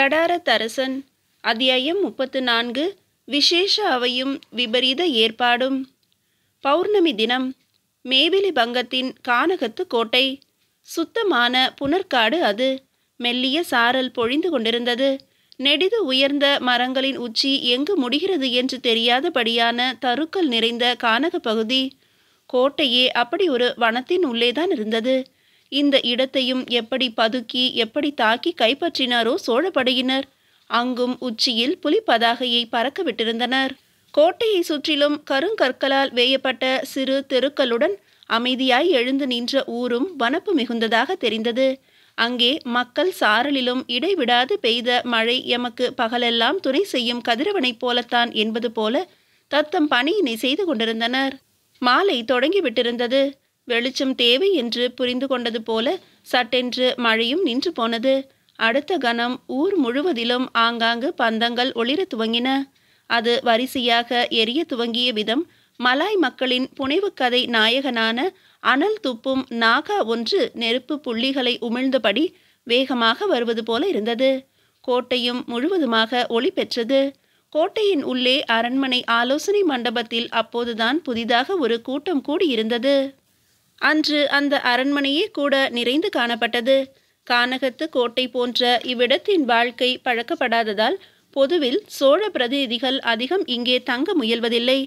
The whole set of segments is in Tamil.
கடாரத்தரசன் அத்தியாயம் முப்பத்து நான்கு விசேஷ அவையும் விபரீத ஏற்பாடும் பௌர்ணமி தினம் மேபிலி பங்கத்தின் கானகத்து கோட்டை சுத்தமான புனர்காடு அது மெல்லிய சாரல் பொழிந்து கொண்டிருந்தது நெடிது உயர்ந்த மரங்களின் உச்சி எங்கு முடிகிறது என்று தெரியாதபடியான தருக்கல் நிறைந்த கானக பகுதி கோட்டையே அப்படி ஒரு வனத்தின் உள்ளேதான் இருந்தது இந்த இடத்தையும் எப்படி பதுக்கி எப்படி தாக்கி கைப்பற்றினாரோ சோழப்படையினர் அங்கும் உச்சியில் புலி பதாகையை பறக்க விட்டிருந்தனர் கோட்டையை சுற்றிலும் கருங்கற்களால் வேயப்பட்ட சிறு தெருக்களுடன் அமைதியாய் எழுந்து நின்ற ஊரும் வனப்பு மிகுந்ததாக தெரிந்தது அங்கே மக்கள் சாரலிலும் இடைவிடாது பெய்த மழை எமக்கு பகலெல்லாம் துணை செய்யும் கதிரவனைப் போலத்தான் என்பது போல தத்தம் பணியினை செய்து கொண்டிருந்தனர் மாலை தொடங்கிவிட்டிருந்தது வெளிச்சம் தேவை என்று புரிந்து கொண்டது போல சட்டென்று மழையும் நின்று போனது அடுத்த கணம் ஊர் முழுவதிலும் ஆங்காங்கு பந்தங்கள் ஒளிர துவங்கின அது வரிசையாக எரிய துவங்கிய விதம் மலாய் மக்களின் புனைவுக்கதை நாயகனான அனல் துப்பும் நாகா ஒன்று நெருப்பு புள்ளிகளை உமிழ்ந்தபடி வேகமாக வருவது போல இருந்தது கோட்டையும் முழுவதுமாக ஒளி பெற்றது கோட்டையின் உள்ளே அரண்மனை ஆலோசனை மண்டபத்தில் அப்போதுதான் புதிதாக ஒரு கூட்டம் கூடியிருந்தது அன்று அந்த அரண்மனையே கூட நிறைந்து காணப்பட்டது கானகத்து கோட்டை போன்ற இவ்விடத்தின் வாழ்க்கை பழக்கப்படாததால் பொதுவில் சோழ பிரதிநிதிகள் அதிகம் இங்கே தங்க முயல்வதில்லை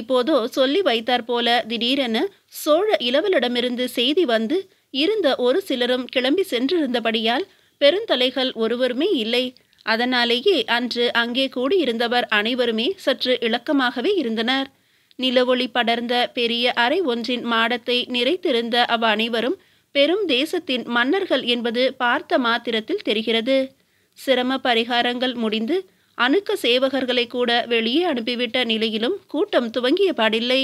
இப்போதோ சொல்லி வைத்தார் போல திடீரென சோழ இளவலிடமிருந்து செய்தி வந்து இருந்த ஒரு சிலரும் கிளம்பி சென்றிருந்தபடியால் பெருந்தலைகள் ஒருவருமே இல்லை அதனாலேயே அன்று அங்கே கூடியிருந்தவர் அனைவருமே சற்று இளக்கமாகவே இருந்தனர் நிலவொளி படர்ந்த பெரிய அறை ஒன்றின் மாடத்தை நிறைத்திருந்த அவ் அனைவரும் பெரும் தேசத்தின் மன்னர்கள் என்பது பார்த்த மாத்திரத்தில் தெரிகிறது சிரம பரிகாரங்கள் முடிந்து அணுக்க சேவகர்களை கூட வெளியே அனுப்பிவிட்ட நிலையிலும் கூட்டம் துவங்கிய பாடில்லை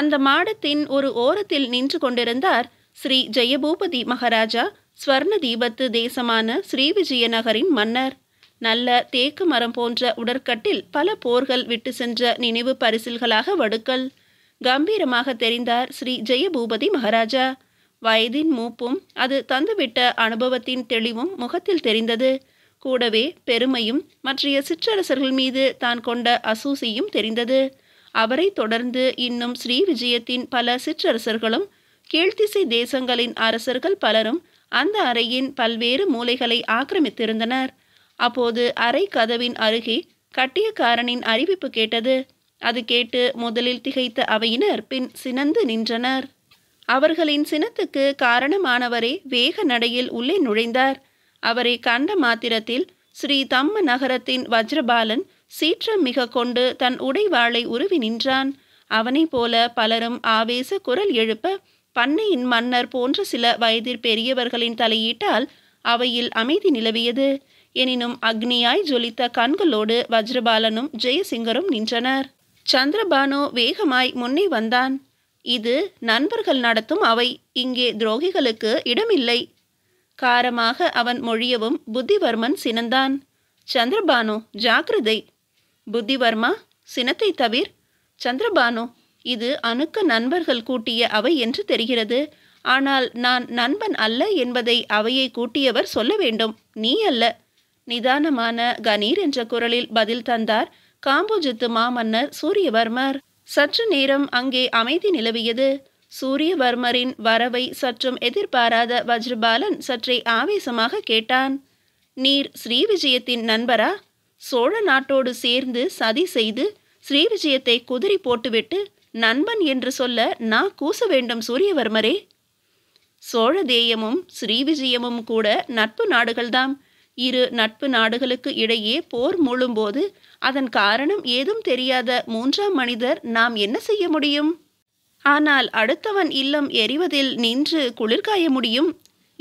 அந்த மாடத்தின் ஒரு ஓரத்தில் நின்று கொண்டிருந்தார் ஸ்ரீ ஜெயபூபதி மகாராஜா ஸ்வர்ண தீபத்து தேசமான ஸ்ரீவிஜயநகரின் நகரின் மன்னர் நல்ல தேக்கு மரம் போன்ற உடற்கட்டில் பல போர்கள் விட்டு சென்ற நினைவு பரிசில்களாக வடுக்கல் கம்பீரமாக தெரிந்தார் ஸ்ரீ ஜெயபூபதி மகாராஜா வயதின் மூப்பும் அது தந்துவிட்ட அனுபவத்தின் தெளிவும் முகத்தில் தெரிந்தது கூடவே பெருமையும் மற்றைய சிற்றரசர்கள் மீது தான் கொண்ட அசூசியும் தெரிந்தது அவரை தொடர்ந்து இன்னும் ஸ்ரீ விஜயத்தின் பல சிற்றரசர்களும் கீழ்த்திசை தேசங்களின் அரசர்கள் பலரும் அந்த அறையின் பல்வேறு மூலைகளை ஆக்கிரமித்திருந்தனர் அப்போது அறை கதவின் அருகே கட்டியக்காரனின் அறிவிப்பு கேட்டது அது கேட்டு முதலில் திகைத்த அவையினர் பின் சினந்து நின்றனர் அவர்களின் சினத்துக்கு காரணமானவரே வேக நடையில் உள்ளே நுழைந்தார் அவரை கண்ட மாத்திரத்தில் ஸ்ரீ தம்ம நகரத்தின் வஜ்ரபாலன் சீற்றம் மிக கொண்டு தன் உடைவாளை உருவி நின்றான் அவனைப் போல பலரும் ஆவேச குரல் எழுப்ப பண்ணையின் மன்னர் போன்ற சில வயதிற் பெரியவர்களின் தலையீட்டால் அவையில் அமைதி நிலவியது எனினும் அக்னியாய் ஜொலித்த கண்களோடு வஜ்ரபாலனும் ஜெயசிங்கரும் நின்றனர் சந்திரபானு வேகமாய் முன்னே வந்தான் இது நண்பர்கள் நடத்தும் அவை இங்கே துரோகிகளுக்கு இடமில்லை காரமாக அவன் மொழியவும் புத்திவர்மன் சினந்தான் சந்திரபானு ஜாக்கிரதை புத்திவர்மா சினத்தை தவிர் சந்திரபானு இது அணுக்க நண்பர்கள் கூட்டிய அவை என்று தெரிகிறது ஆனால் நான் நண்பன் அல்ல என்பதை அவையை கூட்டியவர் சொல்ல வேண்டும் நீ அல்ல நிதானமான கணீர் என்ற குரலில் பதில் தந்தார் காம்போஜித்து மாமன்னர் சூரியவர்மர் சற்று நேரம் அங்கே அமைதி நிலவியது சூரியவர்மரின் வரவை சற்றும் எதிர்பாராத வஜ்ரபாலன் சற்றே ஆவேசமாக கேட்டான் நீர் ஸ்ரீவிஜயத்தின் நண்பரா சோழ நாட்டோடு சேர்ந்து சதி செய்து ஸ்ரீவிஜயத்தை குதிரை போட்டுவிட்டு நண்பன் என்று சொல்ல நான் கூச வேண்டும் சூரியவர்மரே சோழ தேயமும் ஸ்ரீவிஜயமும் கூட நட்பு நாடுகள்தாம் இரு நட்பு நாடுகளுக்கு இடையே போர் மூழும்போது அதன் காரணம் ஏதும் தெரியாத மூன்றாம் மனிதர் நாம் என்ன செய்ய முடியும் ஆனால் அடுத்தவன் இல்லம் எரிவதில் நின்று குளிர்காய முடியும்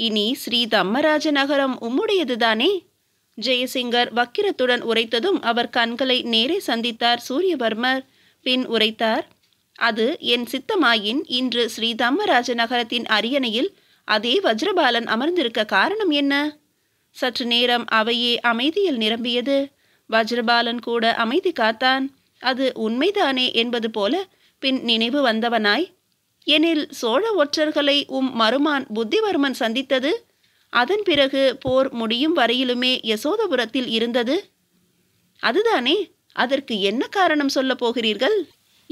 இனி ஸ்ரீ தம்மராஜ நகரம் உம்முடையதுதானே ஜெயசிங்கர் வக்கிரத்துடன் உரைத்ததும் அவர் கண்களை நேரே சந்தித்தார் சூரியவர்மர் பின் உரைத்தார் அது என் சித்தமாயின் இன்று ஸ்ரீ தம்மராஜ நகரத்தின் அரியணையில் அதே வஜ்ரபாலன் அமர்ந்திருக்க காரணம் என்ன சற்று நேரம் அவையே அமைதியில் நிரம்பியது வஜ்ரபாலன் கூட அமைதி காத்தான் அது உண்மைதானே என்பது போல பின் நினைவு வந்தவனாய் எனில் சோழ ஒற்றர்களை உம் மருமான் புத்திவர்மன் சந்தித்தது அதன் பிறகு போர் முடியும் வரையிலுமே யசோதபுரத்தில் இருந்தது அதுதானே அதற்கு என்ன காரணம் சொல்லப் போகிறீர்கள்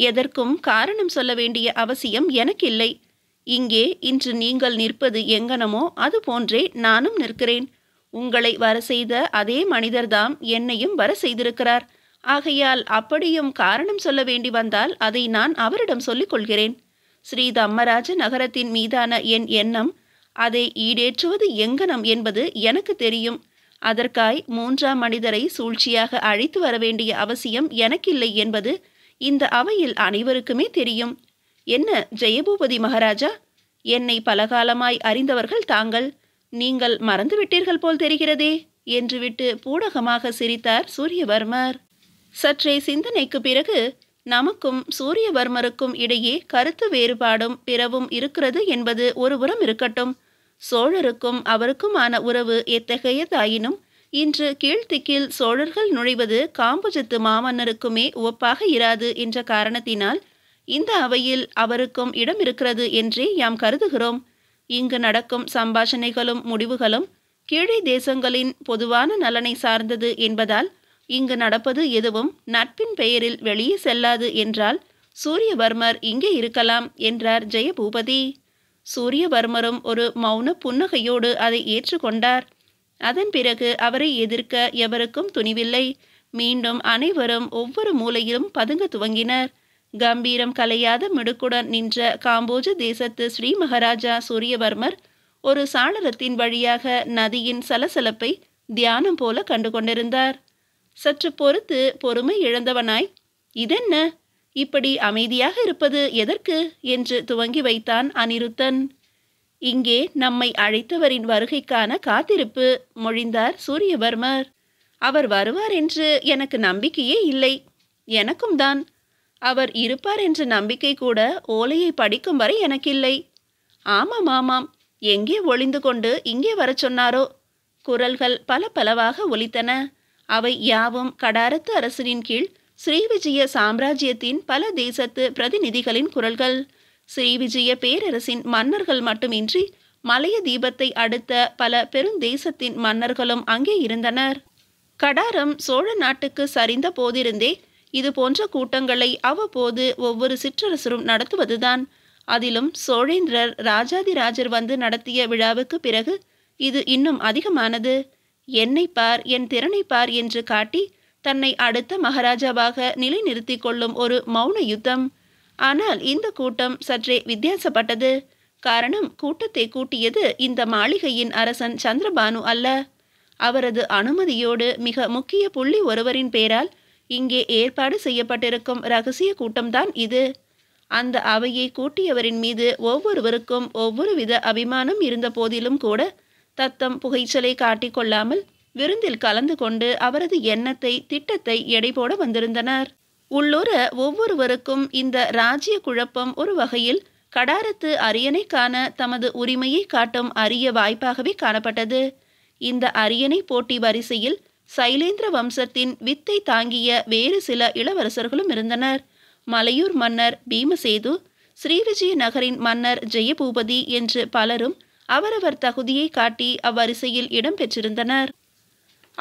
எதற்கும் காரணம் சொல்ல வேண்டிய அவசியம் எனக்கில்லை இங்கே இன்று நீங்கள் நிற்பது எங்கனமோ அது போன்றே நானும் நிற்கிறேன் உங்களை வர செய்த அதே மனிதர்தாம் என்னையும் வர செய்திருக்கிறார் ஆகையால் அப்படியும் காரணம் சொல்ல வேண்டி வந்தால் அதை நான் அவரிடம் சொல்லிக் கொள்கிறேன் ஸ்ரீ தம்மராஜ நகரத்தின் மீதான என் எண்ணம் அதை ஈடேற்றுவது எங்கனம் என்பது எனக்கு தெரியும் அதற்காய் மூன்றாம் மனிதரை சூழ்ச்சியாக அழைத்து வர வேண்டிய அவசியம் எனக்கில்லை என்பது இந்த அவையில் அனைவருக்குமே தெரியும் என்ன ஜெயபூபதி மகாராஜா என்னை பலகாலமாய் அறிந்தவர்கள் தாங்கள் நீங்கள் மறந்துவிட்டீர்கள் போல் தெரிகிறதே என்றுவிட்டு பூடகமாக சிரித்தார் சூரியவர்மர் சற்றே சிந்தனைக்கு பிறகு நமக்கும் சூரியவர்மருக்கும் இடையே கருத்து வேறுபாடும் பிறவும் இருக்கிறது என்பது ஒருபுறம் இருக்கட்டும் சோழருக்கும் அவருக்குமான உறவு எத்தகையதாயினும் இன்று கீழ்த்திக்கில் சோழர்கள் நுழைவது காம்புஜத்து மாமன்னருக்குமே ஒப்பாக இராது என்ற காரணத்தினால் இந்த அவையில் அவருக்கும் இடம் இருக்கிறது என்றே யாம் கருதுகிறோம் இங்கு நடக்கும் சம்பாஷணைகளும் முடிவுகளும் கீழே தேசங்களின் பொதுவான நலனை சார்ந்தது என்பதால் இங்கு நடப்பது எதுவும் நட்பின் பெயரில் வெளியே செல்லாது என்றால் சூரியவர்மர் இங்கே இருக்கலாம் என்றார் ஜெயபூபதி சூரியவர்மரும் ஒரு மௌன புன்னகையோடு அதை ஏற்றுக்கொண்டார் அதன் பிறகு அவரை எதிர்க்க எவருக்கும் துணிவில்லை மீண்டும் அனைவரும் ஒவ்வொரு மூலையிலும் பதுங்க துவங்கினர் கம்பீரம் கலையாத மிடுக்குடன் நின்ற காம்போஜ தேசத்து ஸ்ரீ மகாராஜா சூரியவர்மர் ஒரு சாளரத்தின் வழியாக நதியின் சலசலப்பை தியானம் போல கண்டு கொண்டிருந்தார் சற்று பொறுத்து பொறுமை இழந்தவனாய் இதென்ன இப்படி அமைதியாக இருப்பது எதற்கு என்று துவங்கி வைத்தான் அனிருத்தன் இங்கே நம்மை அழைத்தவரின் வருகைக்கான காத்திருப்பு மொழிந்தார் சூரியவர்மர் அவர் வருவார் என்று எனக்கு நம்பிக்கையே இல்லை எனக்கும் தான் அவர் இருப்பார் என்ற நம்பிக்கை கூட ஓலையை படிக்கும் வரை எனக்கில்லை ஆமாம் ஆமாம் எங்கே ஒளிந்து கொண்டு இங்கே வரச் சொன்னாரோ குரல்கள் பல பலவாக ஒலித்தன அவை யாவும் கடாரத்து அரசனின் கீழ் ஸ்ரீவிஜய சாம்ராஜ்யத்தின் பல தேசத்து பிரதிநிதிகளின் குரல்கள் ஸ்ரீவிஜய பேரரசின் மன்னர்கள் மட்டுமின்றி மலைய தீபத்தை அடுத்த பல பெருந்தேசத்தின் மன்னர்களும் அங்கே இருந்தனர் கடாரம் சோழ நாட்டுக்கு சரிந்த போதிருந்தே இதுபோன்ற கூட்டங்களை அவ்வப்போது ஒவ்வொரு சிற்றரசரும் நடத்துவதுதான் அதிலும் சோழேந்திரர் ராஜாதிராஜர் வந்து நடத்திய விழாவுக்கு பிறகு இது இன்னும் அதிகமானது என்னை பார் என் திறனை பார் என்று காட்டி தன்னை அடுத்த மகாராஜாவாக நிலைநிறுத்தி கொள்ளும் ஒரு மௌன யுத்தம் ஆனால் இந்த கூட்டம் சற்றே வித்தியாசப்பட்டது காரணம் கூட்டத்தை கூட்டியது இந்த மாளிகையின் அரசன் சந்திரபானு அல்ல அவரது அனுமதியோடு மிக முக்கிய புள்ளி ஒருவரின் பேரால் இங்கே ஏற்பாடு செய்யப்பட்டிருக்கும் ரகசிய கூட்டம்தான் இது அந்த அவையை கூட்டியவரின் மீது ஒவ்வொருவருக்கும் ஒவ்வொரு வித அபிமானம் இருந்த போதிலும் கூட தத்தம் புகைச்சலை காட்டிக்கொள்ளாமல் விருந்தில் கலந்து கொண்டு அவரது எண்ணத்தை திட்டத்தை எடை போட வந்திருந்தனர் உள்ளூர ஒவ்வொருவருக்கும் இந்த ராஜ்ய குழப்பம் ஒரு வகையில் கடாரத்து அரியணைக்கான தமது உரிமையை காட்டும் அரிய வாய்ப்பாகவே காணப்பட்டது இந்த அரியணை போட்டி வரிசையில் சைலேந்திர வம்சத்தின் வித்தை தாங்கிய வேறு சில இளவரசர்களும் இருந்தனர் மலையூர் மன்னர் பீமசேது ஸ்ரீவிஜய நகரின் மன்னர் ஜெயபூபதி என்று பலரும் அவரவர் தகுதியை காட்டி அவ்வரிசையில் இடம்பெற்றிருந்தனர்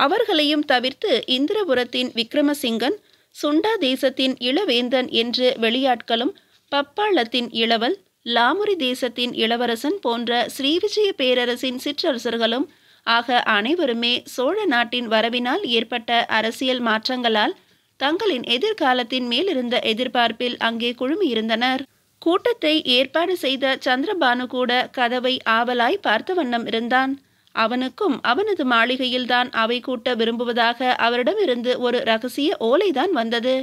அவர்களையும் தவிர்த்து இந்திரபுரத்தின் விக்ரமசிங்கன் சுண்டா தேசத்தின் இளவேந்தன் என்று வெளியாட்களும் பப்பாளத்தின் இளவல் லாமுரி தேசத்தின் இளவரசன் போன்ற ஸ்ரீவிஜய பேரரசின் சிற்றரசர்களும் ஆக அனைவருமே சோழ நாட்டின் வரவினால் ஏற்பட்ட அரசியல் மாற்றங்களால் தங்களின் எதிர்காலத்தின் மேலிருந்த எதிர்பார்ப்பில் அங்கே குழுமியிருந்தனர் கூட்டத்தை ஏற்பாடு செய்த சந்திரபானு கூட கதவை ஆவலாய் பார்த்த வண்ணம் இருந்தான் அவனுக்கும் அவனது மாளிகையில்தான் அவை கூட்ட விரும்புவதாக அவரிடமிருந்து ஒரு ரகசிய ஓலைதான் வந்தது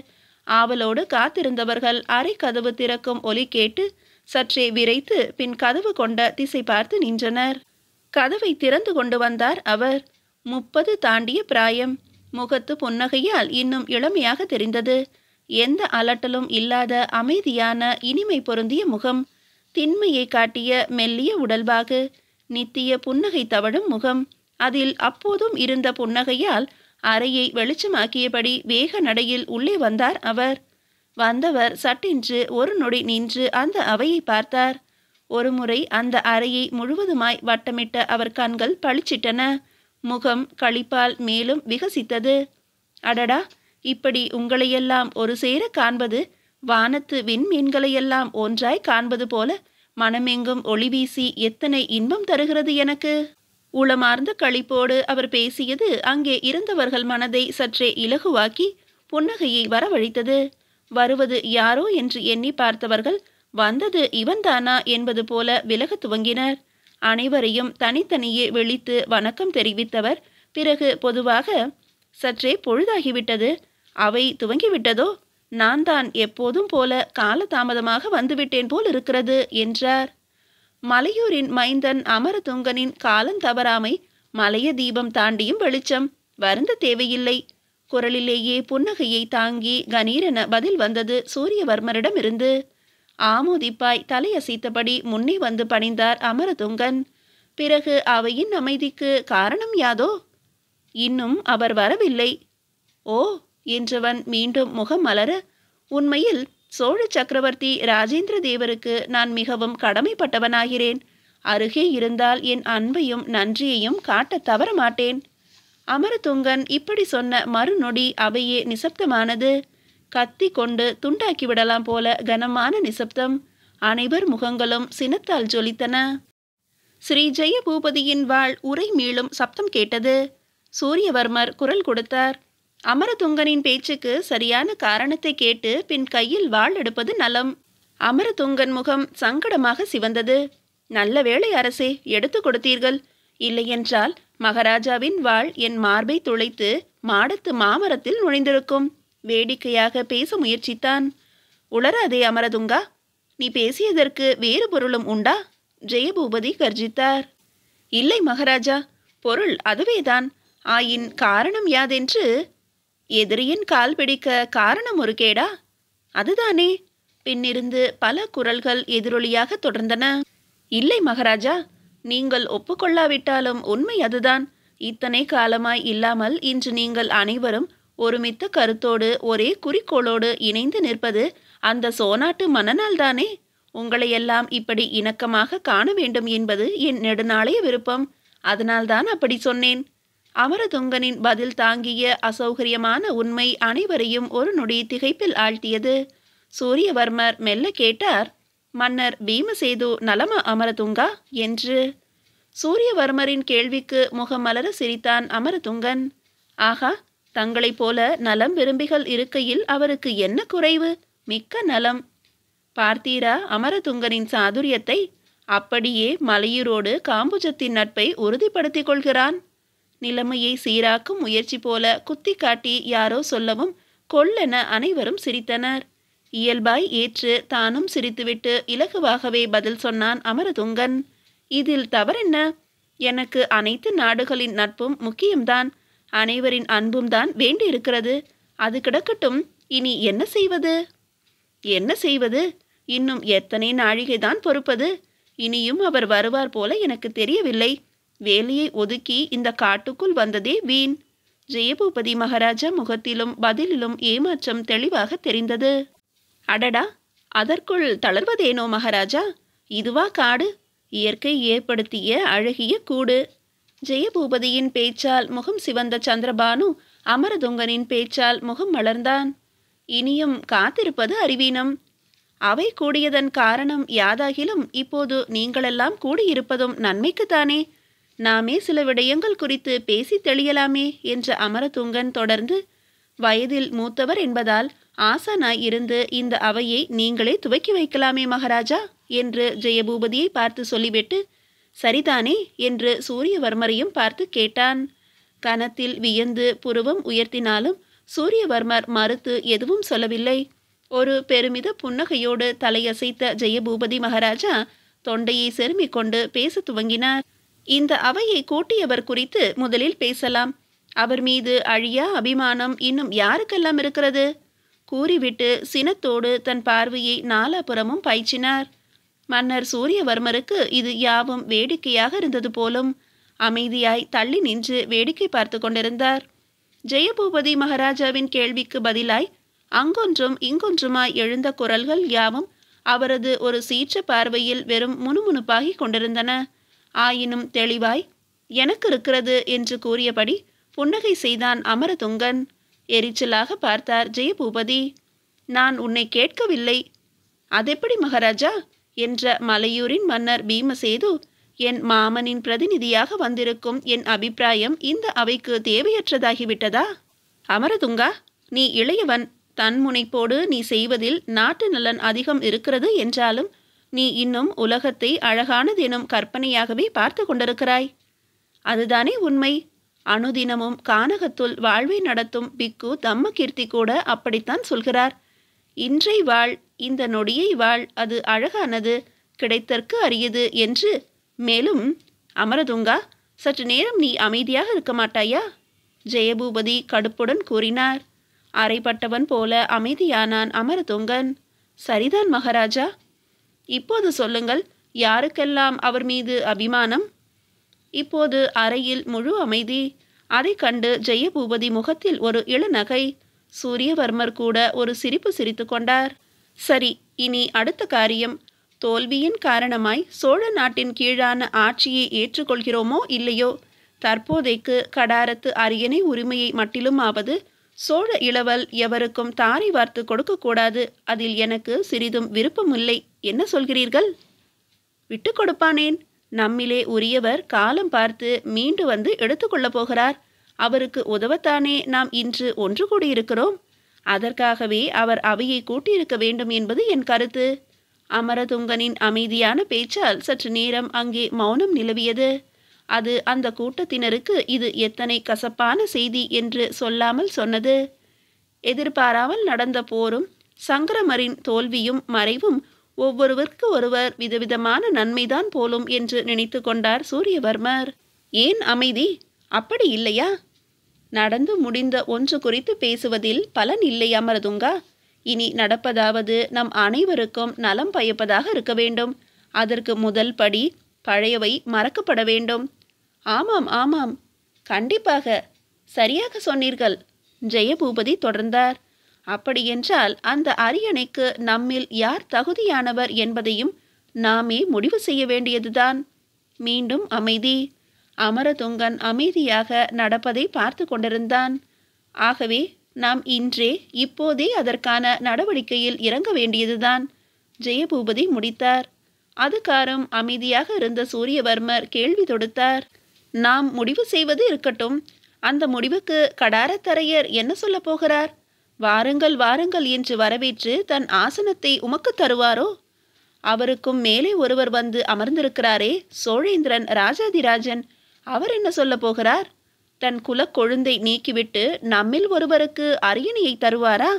ஆவலோடு காத்திருந்தவர்கள் அரை கதவு திறக்கும் ஒலி கேட்டு சற்றே விரைத்து பின் கதவு கொண்ட திசை பார்த்து நின்றனர் கதவை திறந்து கொண்டு வந்தார் அவர் முப்பது தாண்டிய பிராயம் முகத்து புன்னகையால் இன்னும் இளமையாக தெரிந்தது எந்த அலட்டலும் இல்லாத அமைதியான இனிமை பொருந்திய முகம் திண்மையை காட்டிய மெல்லிய உடல்பாகு நித்திய புன்னகை தவழும் முகம் அதில் அப்போதும் இருந்த புன்னகையால் அறையை வெளிச்சமாக்கியபடி வேக நடையில் உள்ளே வந்தார் அவர் வந்தவர் சட்டென்று ஒரு நொடி நின்று அந்த அவையை பார்த்தார் ஒருமுறை அந்த அறையை முழுவதுமாய் வட்டமிட்ட அவர் கண்கள் பளிச்சிட்டன முகம் களிப்பால் மேலும் விகசித்தது அடடா இப்படி உங்களையெல்லாம் ஒரு சேர காண்பது வானத்து விண்மீன்களையெல்லாம் ஒன்றாய் காண்பது போல மனமெங்கும் ஒளி வீசி எத்தனை இன்பம் தருகிறது எனக்கு உளமார்ந்த களிப்போடு அவர் பேசியது அங்கே இருந்தவர்கள் மனதை சற்றே இலகுவாக்கி புன்னகையை வரவழைத்தது வருவது யாரோ என்று எண்ணி பார்த்தவர்கள் வந்தது இவன்தானா என்பது போல விலக துவங்கினர் அனைவரையும் தனித்தனியே விழித்து வணக்கம் தெரிவித்தவர் பிறகு பொதுவாக சற்றே பொழுதாகிவிட்டது அவை துவங்கிவிட்டதோ நான் தான் எப்போதும் போல காலதாமதமாக வந்துவிட்டேன் போல் இருக்கிறது என்றார் மலையூரின் மைந்தன் அமரதுங்கனின் காலம் தவறாமை மலைய தீபம் தாண்டியும் வெளிச்சம் வருந்த தேவையில்லை குரலிலேயே புன்னகையை தாங்கி கணீரென பதில் வந்தது சூரியவர்மரிடமிருந்து ஆமோதிப்பாய் தலையசைத்தபடி முன்னே வந்து பணிந்தார் அமரதுங்கன் பிறகு அவையின் அமைதிக்கு காரணம் யாதோ இன்னும் அவர் வரவில்லை ஓ என்றவன் மீண்டும் முகம் மலர உண்மையில் சோழ சக்கரவர்த்தி ராஜேந்திர தேவருக்கு நான் மிகவும் கடமைப்பட்டவனாகிறேன் அருகே இருந்தால் என் அன்பையும் நன்றியையும் காட்ட தவற மாட்டேன் அமரதுங்கன் இப்படி சொன்ன மறுநொடி அவையே நிசப்தமானது கத்தி கொண்டு துண்டாக்கி விடலாம் போல கனமான நிசப்தம் அனைவர் முகங்களும் சினத்தால் ஜொலித்தன ஸ்ரீ ஜெய பூபதியின் வாழ் உரை மீளும் சப்தம் கேட்டது சூரியவர்மர் குரல் கொடுத்தார் அமரதுங்கனின் பேச்சுக்கு சரியான காரணத்தை கேட்டு பின் கையில் வாழ் எடுப்பது நலம் அமரதுங்கன் முகம் சங்கடமாக சிவந்தது நல்ல வேளை அரசே எடுத்து கொடுத்தீர்கள் இல்லையென்றால் மகாராஜாவின் வாழ் என் மார்பை துளைத்து மாடத்து மாமரத்தில் நுழைந்திருக்கும் வேடிக்கையாக பேச முயற்சித்தான் உளராதே அமரதுங்கா நீ பேசியதற்கு வேறு பொருளும் உண்டா ஜெயபூபதி கர்ஜித்தார் இல்லை மகாராஜா பொருள் அதுவேதான் ஆயின் காரணம் யாதென்று எதிரியின் கால் பிடிக்க காரணம் ஒரு கேடா அதுதானே பின்னிருந்து பல குரல்கள் எதிரொலியாக தொடர்ந்தன இல்லை மகாராஜா நீங்கள் ஒப்புக்கொள்ளாவிட்டாலும் உண்மை அதுதான் இத்தனை காலமாய் இல்லாமல் இன்று நீங்கள் அனைவரும் ஒருமித்த கருத்தோடு ஒரே குறிக்கோளோடு இணைந்து நிற்பது அந்த சோனாட்டு மனநாள்தானே உங்களையெல்லாம் இப்படி இணக்கமாக காண வேண்டும் என்பது என் நெடுநாளைய விருப்பம் அதனால்தான் அப்படி சொன்னேன் அமரதுங்கனின் பதில் தாங்கிய அசௌகரியமான உண்மை அனைவரையும் ஒரு நொடி திகைப்பில் ஆழ்த்தியது சூரியவர்மர் மெல்ல கேட்டார் மன்னர் பீமசேது நலமா அமரதுங்கா என்று சூரியவர்மரின் கேள்விக்கு முகமலர சிரித்தான் அமரதுங்கன் ஆகா தங்களைப் போல நலம் விரும்பிகள் இருக்கையில் அவருக்கு என்ன குறைவு மிக்க நலம் பார்த்தீரா அமரதுங்கனின் சாதுரியத்தை அப்படியே மலையூரோடு காம்புஜத்தின் நட்பை உறுதிப்படுத்திக் கொள்கிறான் நிலைமையை சீராக்கும் முயற்சி போல குத்தி காட்டி யாரோ சொல்லவும் கொள்ளென அனைவரும் சிரித்தனர் இயல்பாய் ஏற்று தானும் சிரித்துவிட்டு இலகுவாகவே பதில் சொன்னான் அமரதுங்கன் இதில் தவறென்ன எனக்கு அனைத்து நாடுகளின் நட்பும் முக்கியம்தான் அனைவரின் அன்பும் தான் வேண்டியிருக்கிறது அது கிடக்கட்டும் இனி என்ன செய்வது என்ன செய்வது இன்னும் எத்தனை நாழிகைதான் பொறுப்பது இனியும் அவர் வருவார் போல எனக்கு தெரியவில்லை வேலையை ஒதுக்கி இந்த காட்டுக்குள் வந்ததே வீண் ஜெயபூபதி மகாராஜா முகத்திலும் பதிலிலும் ஏமாற்றம் தெளிவாக தெரிந்தது அடடா அதற்குள் தளர்வதேனோ மகாராஜா இதுவா காடு இயற்கை ஏற்படுத்திய அழகிய கூடு ஜெயபூபதியின் பேச்சால் முகம் சிவந்த சந்திரபானு அமரதுங்கனின் பேச்சால் முகம் மலர்ந்தான் இனியும் காத்திருப்பது அறிவீனம் அவை கூடியதன் காரணம் யாதாகிலும் இப்போது நீங்களெல்லாம் கூடியிருப்பதும் நன்மைக்குத்தானே நாமே சில விடயங்கள் குறித்து பேசி தெளியலாமே என்ற அமரதுங்கன் தொடர்ந்து வயதில் மூத்தவர் என்பதால் ஆசானாய் இருந்து இந்த அவையை நீங்களே துவக்கி வைக்கலாமே மகாராஜா என்று ஜெயபூபதியை பார்த்து சொல்லிவிட்டு சரிதானே என்று சூரியவர்மரையும் பார்த்து கேட்டான் கனத்தில் வியந்து புருவம் உயர்த்தினாலும் சூரியவர்மர் மறுத்து எதுவும் சொல்லவில்லை ஒரு பெருமித புன்னகையோடு தலையசைத்த ஜெயபூபதி மகாராஜா தொண்டையை செருமிக் கொண்டு பேச துவங்கினார் இந்த அவையை கூட்டியவர் குறித்து முதலில் பேசலாம் அவர் மீது அழியா அபிமானம் இன்னும் யாருக்கெல்லாம் இருக்கிறது கூறிவிட்டு சினத்தோடு தன் பார்வையை நாலாபுறமும் பாய்ச்சினார் மன்னர் சூரியவர்மருக்கு இது யாவும் வேடிக்கையாக இருந்தது போலும் அமைதியாய் தள்ளி நின்று வேடிக்கை பார்த்து கொண்டிருந்தார் ஜெயபூபதி மகாராஜாவின் கேள்விக்கு பதிலாய் அங்கொன்றும் இங்கொன்றுமாய் எழுந்த குரல்கள் யாவும் அவரது ஒரு சீற்ற பார்வையில் வெறும் முணுமுணுப்பாகி கொண்டிருந்தன ஆயினும் தெளிவாய் எனக்கு இருக்கிறது என்று கூறியபடி புன்னகை செய்தான் அமரதுங்கன் எரிச்சலாக பார்த்தார் ஜெயபூபதி நான் உன்னை கேட்கவில்லை அதெப்படி மகாராஜா என்ற மலையூரின் மன்னர் பீமசேது என் மாமனின் பிரதிநிதியாக வந்திருக்கும் என் அபிப்பிராயம் இந்த அவைக்கு தேவையற்றதாகிவிட்டதா அமரதுங்கா நீ இளையவன் தன் முனைப்போடு நீ செய்வதில் நாட்டு நலன் அதிகம் இருக்கிறது என்றாலும் நீ இன்னும் உலகத்தை அழகானதெனும் கற்பனையாகவே பார்த்து கொண்டிருக்கிறாய் அதுதானே உண்மை அனுதினமும் கானகத்துள் வாழ்வை நடத்தும் பிக்கு தம்ம கீர்த்தி கூட அப்படித்தான் சொல்கிறார் இன்றை வாழ் இந்த நொடியை வாழ் அது அழகானது கிடைத்தற்கு அரியது என்று மேலும் அமரதுங்கா சற்று நேரம் நீ அமைதியாக இருக்க மாட்டாயா ஜெயபூபதி கடுப்புடன் கூறினார் அறைப்பட்டவன் போல அமைதியானான் அமரதுங்கன் சரிதான் மகாராஜா இப்போது சொல்லுங்கள் யாருக்கெல்லாம் அவர் மீது அபிமானம் இப்போது அறையில் முழு அமைதி அதை கண்டு ஜெயபூபதி முகத்தில் ஒரு இளநகை சூரியவர்மர் கூட ஒரு சிரிப்பு சிரித்து கொண்டார் சரி இனி அடுத்த காரியம் தோல்வியின் காரணமாய் சோழ நாட்டின் கீழான ஆட்சியை ஏற்றுக்கொள்கிறோமோ இல்லையோ தற்போதைக்கு கடாரத்து அரியணை உரிமையை மட்டிலுமாவது சோழ இளவல் எவருக்கும் தாரை வார்த்து கொடுக்கக்கூடாது அதில் எனக்கு சிறிதும் விருப்பமில்லை என்ன சொல்கிறீர்கள் விட்டு கொடுப்பானேன் நம்மிலே உரியவர் காலம் பார்த்து மீண்டு வந்து எடுத்துக்கொள்ளப் போகிறார் அவருக்கு உதவத்தானே நாம் இன்று ஒன்று கூடியிருக்கிறோம் அதற்காகவே அவர் அவையை கூட்டியிருக்க வேண்டும் என்பது என் கருத்து அமரதுங்கனின் அமைதியான பேச்சால் சற்று நேரம் அங்கே மௌனம் நிலவியது அது அந்த கூட்டத்தினருக்கு இது எத்தனை கசப்பான செய்தி என்று சொல்லாமல் சொன்னது எதிர்பாராமல் நடந்த போரும் சங்கரமரின் தோல்வியும் மறைவும் ஒவ்வொருவருக்கு ஒருவர் விதவிதமான நன்மைதான் போலும் என்று நினைத்து கொண்டார் சூரியவர்மர் ஏன் அமைதி அப்படி இல்லையா நடந்து முடிந்த ஒன்று குறித்து பேசுவதில் பலன் இல்லை அமரதுங்கா இனி நடப்பதாவது நம் அனைவருக்கும் நலம் பயப்பதாக இருக்க வேண்டும் அதற்கு முதல் படி பழையவை மறக்கப்பட வேண்டும் ஆமாம் ஆமாம் கண்டிப்பாக சரியாக சொன்னீர்கள் ஜெயபூபதி தொடர்ந்தார் அப்படியென்றால் அந்த அரியணைக்கு நம்மில் யார் தகுதியானவர் என்பதையும் நாமே முடிவு செய்ய வேண்டியதுதான் மீண்டும் அமைதி அமரதுங்கன் அமைதியாக நடப்பதை பார்த்து கொண்டிருந்தான் ஆகவே நாம் இன்றே இப்போதே அதற்கான நடவடிக்கையில் இறங்க வேண்டியதுதான் ஜெயபூபதி முடித்தார் அதுகாரம் அமைதியாக இருந்த சூரியவர்மர் கேள்வி தொடுத்தார் நாம் முடிவு செய்வது இருக்கட்டும் அந்த முடிவுக்கு கடாரத்தரையர் என்ன சொல்ல போகிறார் வாருங்கள் வாருங்கள் என்று வரவேற்று தன் ஆசனத்தை உமக்கு தருவாரோ அவருக்கும் மேலே ஒருவர் வந்து அமர்ந்திருக்கிறாரே சோழேந்திரன் ராஜாதிராஜன் அவர் என்ன சொல்ல போகிறார் தன் குலக்கொழுந்தை நீக்கிவிட்டு நம்மில் ஒருவருக்கு அரியணையை தருவாரா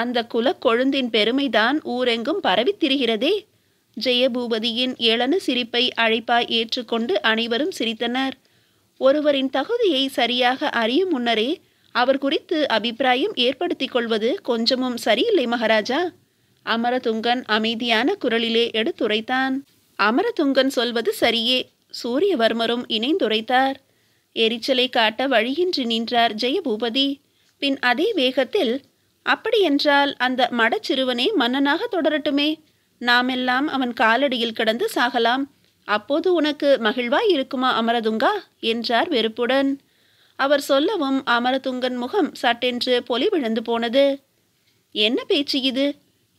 அந்த குலக்கொழுந்தின் பெருமைதான் ஊரெங்கும் பரவித்திரிகிறதே ஜெயபூபதியின் ஏளன சிரிப்பை அழைப்பாய் ஏற்றுக்கொண்டு அனைவரும் சிரித்தனர் ஒருவரின் தகுதியை சரியாக அறியும் முன்னரே அவர் குறித்து அபிப்பிராயம் ஏற்படுத்தி கொள்வது கொஞ்சமும் சரியில்லை மகாராஜா அமரதுங்கன் அமைதியான குரலிலே எடுத்துரைத்தான் அமரதுங்கன் சொல்வது சரியே சூரியவர்மரும் இணைந்துரைத்தார் எரிச்சலை காட்ட வழியின்றி நின்றார் ஜெயபூபதி பின் அதே வேகத்தில் அப்படியென்றால் அந்த மடச்சிறுவனே மன்னனாக தொடரட்டுமே நாமெல்லாம் அவன் காலடியில் கிடந்து சாகலாம் அப்போது உனக்கு மகிழ்வாய் இருக்குமா அமரதுங்கா என்றார் வெறுப்புடன் அவர் சொல்லவும் அமரதுங்கன் முகம் சட்டென்று பொலி விழுந்து போனது என்ன பேச்சு இது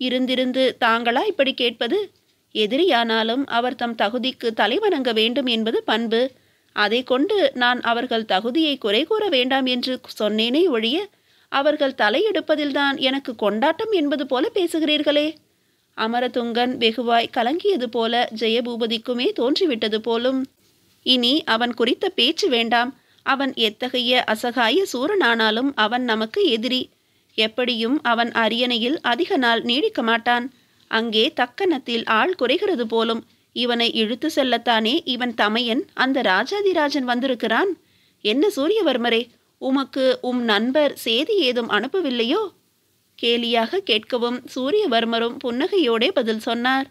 இருந்திருந்து தாங்களா இப்படி கேட்பது எதிரியானாலும் அவர் தம் தகுதிக்கு தலைவணங்க வேண்டும் என்பது பண்பு அதை கொண்டு நான் அவர்கள் தகுதியை குறை கூற வேண்டாம் என்று சொன்னேனே ஒழிய அவர்கள் தலையெடுப்பதில்தான் எனக்கு கொண்டாட்டம் என்பது போல பேசுகிறீர்களே அமரதுங்கன் வெகுவாய் கலங்கியது போல ஜெயபூபதிக்குமே தோன்றிவிட்டது போலும் இனி அவன் குறித்த பேச்சு வேண்டாம் அவன் எத்தகைய அசகாய சூரனானாலும் அவன் நமக்கு எதிரி எப்படியும் அவன் அரியணையில் அதிக நாள் நீடிக்க மாட்டான் அங்கே தக்கணத்தில் ஆள் குறைகிறது போலும் இவனை இழுத்து செல்லத்தானே இவன் தமையன் அந்த ராஜாதிராஜன் வந்திருக்கிறான் என்ன சூரியவர்மரே உமக்கு உம் நண்பர் சேதி ஏதும் அனுப்பவில்லையோ கேலியாக கேட்கவும் சூரியவர்மரும் புன்னகையோடே பதில் சொன்னார்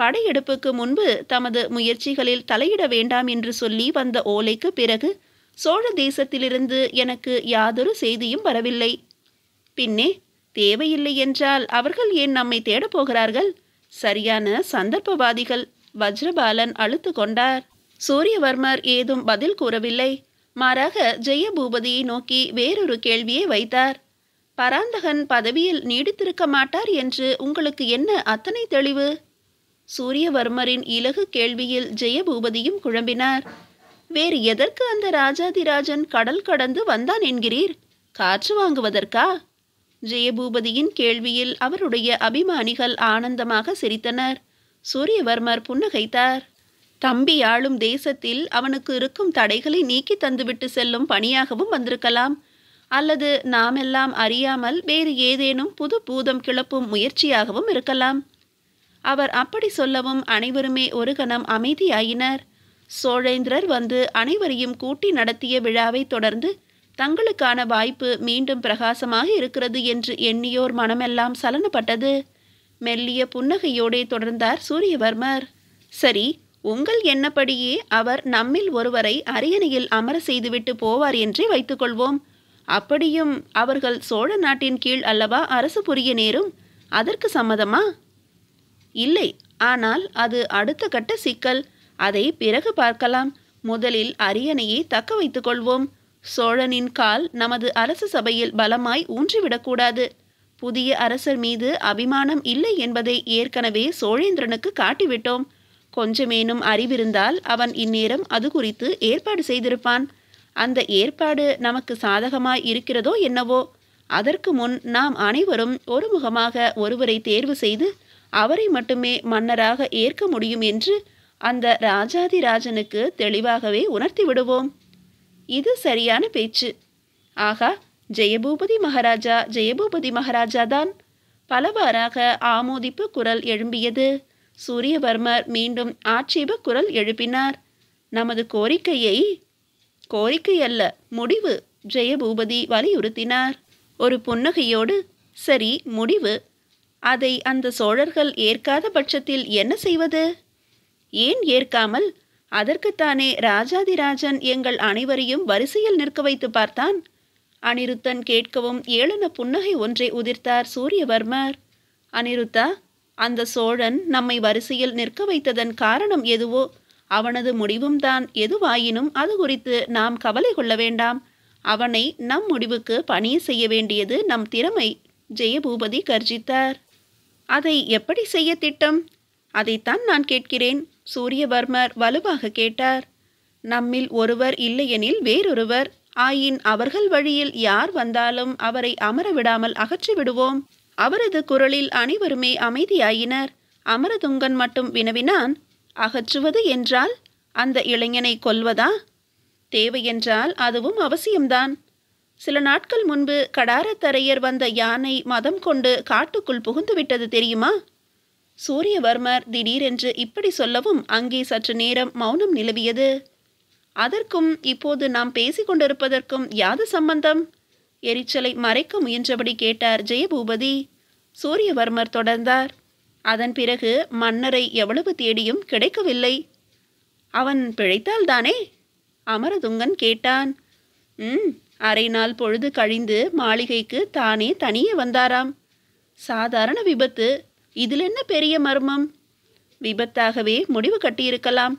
படையெடுப்புக்கு முன்பு தமது முயற்சிகளில் தலையிட வேண்டாம் என்று சொல்லி வந்த ஓலைக்கு பிறகு சோழ தேசத்திலிருந்து எனக்கு யாதொரு செய்தியும் வரவில்லை பின்னே தேவையில்லை என்றால் அவர்கள் ஏன் நம்மை தேடப்போகிறார்கள் போகிறார்கள் சரியான சந்தர்ப்பவாதிகள் வஜ்ரபாலன் அழுத்து கொண்டார் சூரியவர்மர் ஏதும் பதில் கூறவில்லை மாறாக ஜெயபூபதியை நோக்கி வேறொரு கேள்வியை வைத்தார் பராந்தகன் பதவியில் நீடித்திருக்க மாட்டார் என்று உங்களுக்கு என்ன அத்தனை தெளிவு சூரியவர்மரின் இலகு கேள்வியில் ஜெயபூபதியும் குழம்பினார் வேறு எதற்கு அந்த ராஜாதிராஜன் கடல் கடந்து வந்தான் என்கிறீர் காற்று வாங்குவதற்கா ஜெயபூபதியின் கேள்வியில் அவருடைய அபிமானிகள் ஆனந்தமாக சிரித்தனர் சூரியவர்மர் புன்னகைத்தார் தம்பி ஆளும் தேசத்தில் அவனுக்கு இருக்கும் தடைகளை நீக்கி தந்துவிட்டு செல்லும் பணியாகவும் வந்திருக்கலாம் அல்லது நாமெல்லாம் அறியாமல் வேறு ஏதேனும் புது பூதம் கிளப்பும் முயற்சியாகவும் இருக்கலாம் அவர் அப்படி சொல்லவும் அனைவருமே ஒரு கணம் அமைதியாயினர் சோழேந்திரர் வந்து அனைவரையும் கூட்டி நடத்திய விழாவை தொடர்ந்து தங்களுக்கான வாய்ப்பு மீண்டும் பிரகாசமாக இருக்கிறது என்று எண்ணியோர் மனமெல்லாம் சலனப்பட்டது மெல்லிய புன்னகையோடே தொடர்ந்தார் சூரியவர்மர் சரி உங்கள் எண்ணப்படியே அவர் நம்மில் ஒருவரை அரியணையில் அமர செய்துவிட்டு போவார் என்றே வைத்துக்கொள்வோம் அப்படியும் அவர்கள் சோழ நாட்டின் கீழ் அல்லவா அரசு புரிய நேரும் அதற்கு சம்மதமா இல்லை ஆனால் அது அடுத்த கட்ட சிக்கல் அதை பிறகு பார்க்கலாம் முதலில் அரியணையை தக்க வைத்துக்கொள்வோம் சோழனின் கால் நமது அரச சபையில் பலமாய் ஊன்றிவிடக்கூடாது புதிய அரசர் மீது அபிமானம் இல்லை என்பதை ஏற்கனவே சோழேந்திரனுக்கு காட்டிவிட்டோம் கொஞ்சமேனும் அறிவிருந்தால் அவன் இந்நேரம் அது குறித்து ஏற்பாடு செய்திருப்பான் அந்த ஏற்பாடு நமக்கு சாதகமாய் இருக்கிறதோ என்னவோ அதற்கு முன் நாம் அனைவரும் ஒருமுகமாக ஒருவரை தேர்வு செய்து அவரை மட்டுமே மன்னராக ஏற்க முடியும் என்று அந்த ராஜாதிராஜனுக்கு தெளிவாகவே உணர்த்தி விடுவோம் இது சரியான பேச்சு ஆகா ஜெயபூபதி மகாராஜா ஜெயபூபதி மகாராஜா தான் பலவாறாக ஆமோதிப்பு குரல் எழும்பியது சூரியவர்மர் மீண்டும் ஆட்சேப குரல் எழுப்பினார் நமது கோரிக்கையை கோரிக்கை அல்ல முடிவு ஜெயபூபதி வலியுறுத்தினார் ஒரு புன்னகையோடு சரி முடிவு அதை அந்த சோழர்கள் ஏற்காத பட்சத்தில் என்ன செய்வது ஏன் ஏற்காமல் அதற்குத்தானே ராஜாதிராஜன் எங்கள் அனைவரையும் வரிசையில் நிற்க வைத்து பார்த்தான் அனிருத்தன் கேட்கவும் ஏளன புன்னகை ஒன்றை உதிர்த்தார் சூரியவர்மர் அனிருத்தா அந்த சோழன் நம்மை வரிசையில் நிற்க வைத்ததன் காரணம் எதுவோ அவனது முடிவும் தான் எதுவாயினும் அது குறித்து நாம் கவலை கொள்ள வேண்டாம் அவனை நம் முடிவுக்கு பணி செய்ய வேண்டியது நம் திறமை ஜெயபூபதி கர்ஜித்தார் அதை எப்படி செய்ய திட்டம் அதைத்தான் நான் கேட்கிறேன் சூரியவர்மர் வலுவாக கேட்டார் நம்மில் ஒருவர் இல்லையெனில் வேறொருவர் ஆயின் அவர்கள் வழியில் யார் வந்தாலும் அவரை அமர விடாமல் அகற்றி விடுவோம் அவரது குரலில் அனைவருமே அமைதியாயினர் அமரதுங்கன் மட்டும் வினவினான் அகற்றுவது என்றால் அந்த இளைஞனை கொல்வதா தேவை என்றால் அதுவும் அவசியம்தான் சில நாட்கள் முன்பு கடாரத்தரையர் வந்த யானை மதம் கொண்டு காட்டுக்குள் புகுந்துவிட்டது தெரியுமா சூரியவர்மர் திடீரென்று இப்படி சொல்லவும் அங்கே சற்று நேரம் மௌனம் நிலவியது அதற்கும் இப்போது நாம் பேசிக்கொண்டிருப்பதற்கும் யாது சம்பந்தம் எரிச்சலை மறைக்க முயன்றபடி கேட்டார் ஜெயபூபதி சூரியவர்மர் தொடர்ந்தார் அதன் பிறகு மன்னரை எவ்வளவு தேடியும் கிடைக்கவில்லை அவன் பிழைத்தால்தானே அமரதுங்கன் கேட்டான் ம் அரை நாள் பொழுது கழிந்து மாளிகைக்கு தானே தனியே வந்தாராம் சாதாரண விபத்து இதில் என்ன பெரிய மர்மம் விபத்தாகவே முடிவு கட்டியிருக்கலாம்